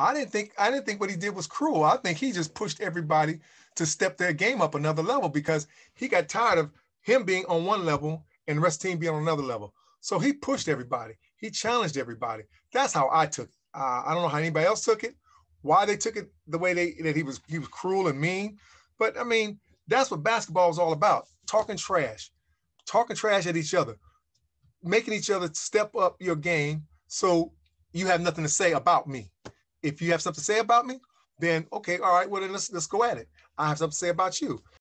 I didn't think I didn't think what he did was cruel. I think he just pushed everybody to step their game up another level because he got tired of him being on one level and the rest the team being on another level. So he pushed everybody. He challenged everybody. That's how I took it. Uh, I don't know how anybody else took it, why they took it the way they that he was he was cruel and mean. But I mean, that's what basketball is all about: talking trash, talking trash at each other, making each other step up your game so you have nothing to say about me. If you have something to say about me, then okay, all right, well then let's let's go at it. I have something to say about you.